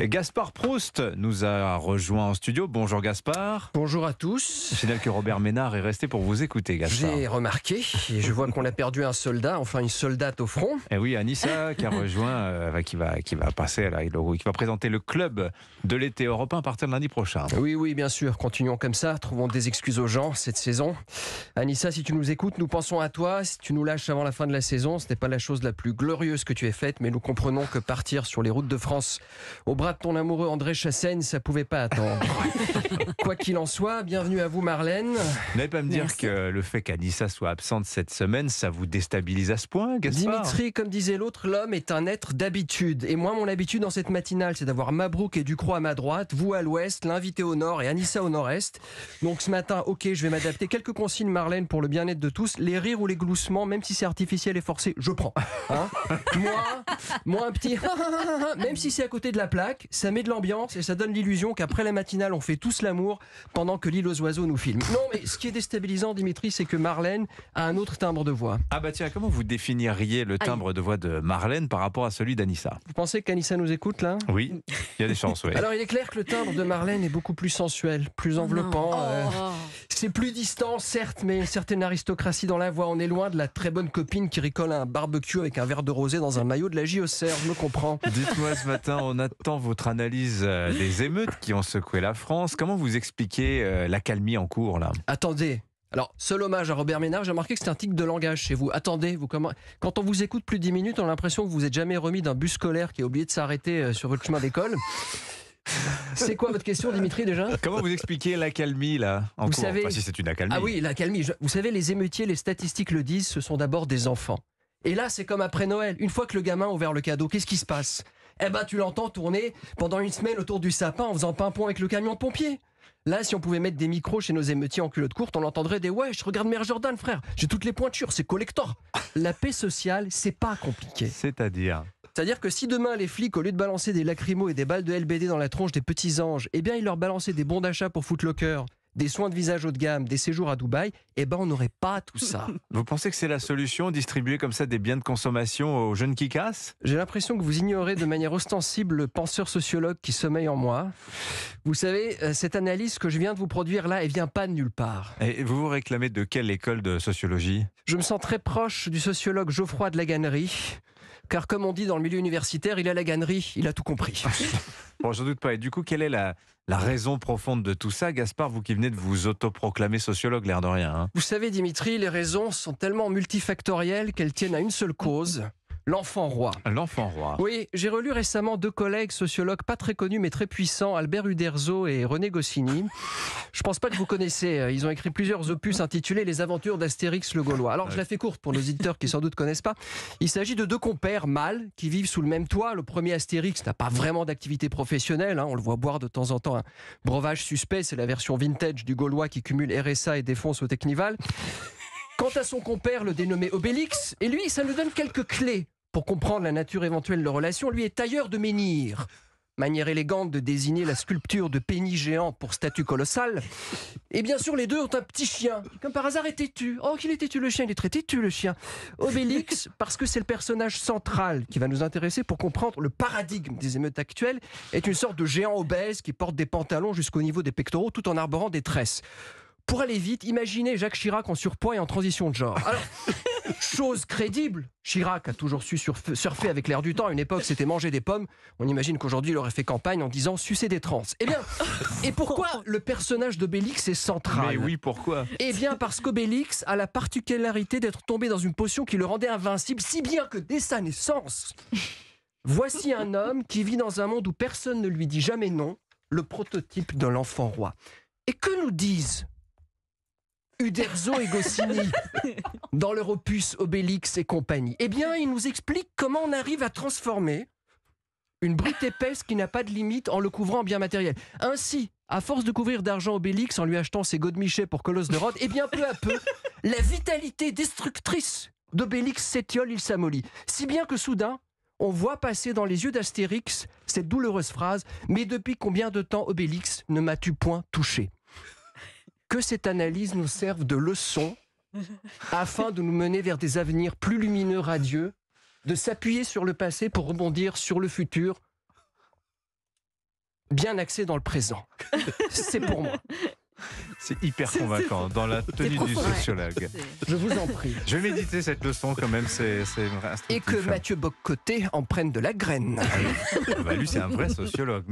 Gaspard Proust nous a rejoint en studio. Bonjour Gaspard. Bonjour à tous. C'est bien que Robert Ménard est resté pour vous écouter, Gaspard. J'ai remarqué et je vois qu'on a perdu un soldat, enfin une soldate au front. Et eh oui, Anissa qui a rejoint, euh, bah, qui, va, qui va passer là, qui va présenter le club de l'été européen à partir de lundi prochain. Oui, oui, bien sûr. Continuons comme ça. Trouvons des excuses aux gens cette saison. Anissa, si tu nous écoutes, nous pensons à toi. Si tu nous lâches avant la fin de la saison, ce n'est pas la chose la plus glorieuse que tu aies faite, mais nous comprenons que partir sur les routes de France au de ton amoureux André Chassaigne, ça pouvait pas attendre. Quoi qu'il en soit, bienvenue à vous Marlène. N'allez pas me dire que le fait qu'Anissa soit absente cette semaine, ça vous déstabilise à ce point, Gaspard Dimitri, comme disait l'autre, l'homme est un être d'habitude. Et moi, mon habitude dans cette matinale, c'est d'avoir Mabrouk et Ducrot à ma droite, vous à l'ouest, l'invité au nord et Anissa au nord-est. Donc ce matin, ok, je vais m'adapter. Quelques consignes Marlène pour le bien-être de tous. Les rires ou les gloussements, même si c'est artificiel et forcé, je prends. Hein moi, moi un petit... même si c'est à côté de la ça met de l'ambiance et ça donne l'illusion qu'après la matinale, on fait tous l'amour pendant que l'île aux oiseaux nous filme. Non, mais ce qui est déstabilisant, Dimitri, c'est que Marlène a un autre timbre de voix. Ah bah tiens, comment vous définiriez le timbre de voix de Marlène par rapport à celui d'Anissa Vous pensez qu'Anissa nous écoute là Oui, il y a des chances, oui. Alors il est clair que le timbre de Marlène est beaucoup plus sensuel, plus enveloppant. C'est plus distant, certes, mais une certaine aristocratie dans la voie. On est loin de la très bonne copine qui ricole un barbecue avec un verre de rosé dans un maillot de la JOCR, je me comprends. Dites-moi ce matin, on attend votre analyse euh, des émeutes qui ont secoué la France. Comment vous expliquez euh, l'accalmie en cours, là Attendez, alors, seul hommage à Robert Ménard, j'ai remarqué que c'est un tic de langage chez vous. Attendez, vous comment... quand on vous écoute plus de 10 minutes, on a l'impression que vous êtes jamais remis d'un bus scolaire qui a oublié de s'arrêter euh, sur le chemin d'école. C'est quoi votre question, Dimitri, déjà Comment vous expliquez l'accalmie, là en Vous savez... si c'est une accalmie. Ah oui, l'accalmie. Vous savez, les émeutiers, les statistiques le disent, ce sont d'abord des enfants. Et là, c'est comme après Noël. Une fois que le gamin a ouvert le cadeau, qu'est-ce qui se passe Eh ben, tu l'entends tourner pendant une semaine autour du sapin en faisant pimpon avec le camion de pompier. Là, si on pouvait mettre des micros chez nos émeutiers en culotte courte, on entendrait des ouais, je regarde Mère Jordan, frère, j'ai toutes les pointures, c'est collector. La paix sociale, c'est pas compliqué. C'est-à-dire c'est-à-dire que si demain les flics, au lieu de balancer des lacrymos et des balles de LBD dans la tronche des petits anges, eh bien ils leur balançaient des bons d'achat pour Footlocker, des soins de visage haut de gamme, des séjours à Dubaï, eh ben on n'aurait pas tout ça. Vous pensez que c'est la solution, distribuer comme ça des biens de consommation aux jeunes qui cassent J'ai l'impression que vous ignorez de manière ostensible le penseur sociologue qui sommeille en moi. Vous savez, euh, cette analyse que je viens de vous produire là, elle vient pas de nulle part. Et vous vous réclamez de quelle école de sociologie Je me sens très proche du sociologue Geoffroy de Laganerie, car comme on dit dans le milieu universitaire, il a la gannerie, il a tout compris. Ah, bon, ne doute pas. Et du coup, quelle est la, raison profonde de tout ça, Gaspard, vous qui venez de vous autoproclamer sociologue, l'air de rien. Hein vous savez, Dimitri, les raisons sont tellement multifactorielles qu'elles tiennent à une seule cause, L'enfant roi. L'enfant roi. Oui, j'ai relu récemment deux collègues sociologues pas très connus mais très puissants, Albert Uderzo et René Goscinny. Je pense pas que vous connaissez. Euh, ils ont écrit plusieurs opus intitulés Les aventures d'Astérix le Gaulois. Alors je la fais courte pour nos éditeurs qui sans doute connaissent pas. Il s'agit de deux compères mâles qui vivent sous le même toit. Le premier Astérix n'a pas vraiment d'activité professionnelle. Hein. On le voit boire de temps en temps un breuvage suspect. C'est la version vintage du Gaulois qui cumule RSA et défonce au Technival. Quant à son compère, le dénommé Obélix, et lui, ça nous donne quelques clés pour comprendre la nature éventuelle de leur relation, lui est tailleur de menhir. Manière élégante de désigner la sculpture de pénis géant pour statue colossale. Et bien sûr, les deux ont un petit chien, comme par hasard est têtu. Oh, qu'il est têtu le chien, il est très têtu le chien. Obélix, parce que c'est le personnage central qui va nous intéresser pour comprendre le paradigme des émeutes actuelles, est une sorte de géant obèse qui porte des pantalons jusqu'au niveau des pectoraux tout en arborant des tresses. Pour aller vite, imaginez Jacques Chirac en surpoids et en transition de genre. Alors, chose crédible, Chirac a toujours su surfer avec l'air du temps. À une époque, c'était manger des pommes. On imagine qu'aujourd'hui, il aurait fait campagne en disant sucer des trans. Et eh bien, et pourquoi le personnage d'Obélix est central Mais oui, pourquoi Eh bien, parce qu'Obélix a la particularité d'être tombé dans une potion qui le rendait invincible, si bien que dès sa naissance, voici un homme qui vit dans un monde où personne ne lui dit jamais non, le prototype de l'enfant roi. Et que nous disent Uderzo et Goscinny dans leur opus Obélix et compagnie Eh bien, ils nous expliquent comment on arrive à transformer une brute épaisse qui n'a pas de limite en le couvrant en bien matériel. Ainsi, à force de couvrir d'argent Obélix en lui achetant ses godemichets pour Colosse de Rhodes, eh bien, peu à peu, la vitalité destructrice d'Obélix s'étiole, il s'amollit. Si bien que soudain, on voit passer dans les yeux d'Astérix cette douloureuse phrase Mais depuis combien de temps Obélix ne m'as-tu point touché que cette analyse nous serve de leçon afin de nous mener vers des avenirs plus lumineux, radieux, de s'appuyer sur le passé pour rebondir sur le futur, bien axé dans le présent. C'est pour moi. C'est hyper convaincant dans la tenue du sociologue. Je vous en prie. Je vais méditer cette leçon quand même, c'est Et que hein. Mathieu Boccoté en prenne de la graine. Ah ah bah lui, c'est un vrai sociologue.